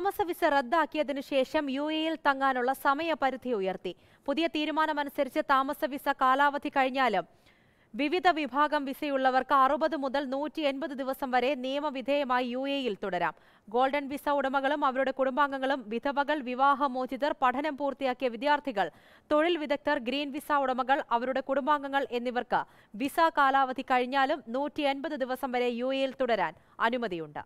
താമസ വിസ റദ്ദാക്കിയതിനു ശേഷം യു എയിൽ തങ്ങാനുള്ള സമയപരിധി ഉയർത്തി പുതിയ തീരുമാനമനുസരിച്ച് താമസ വിസ കാലാവധി കഴിഞ്ഞാലും വിവിധ വിഭാഗം വിസയുള്ളവർക്ക് അറുപത് മുതൽ നൂറ്റി എൺപത് ദിവസം വരെ നിയമവിധേയമായി യു എയിൽ തുടരാം ഗോൾഡൻ വിസ ഉടമകളും അവരുടെ കുടുംബാംഗങ്ങളും വിധവകൾ വിവാഹമോചിതർ പഠനം പൂർത്തിയാക്കിയ വിദ്യാർത്ഥികൾ തൊഴിൽ വിദഗ്ധർ ഗ്രീൻ വിസ ഉടമകൾ അവരുടെ കുടുംബാംഗങ്ങൾ എന്നിവർക്ക് വിസ കാലാവധി കഴിഞ്ഞാലും നൂറ്റി ദിവസം വരെ യു തുടരാൻ അനുമതിയുണ്ട്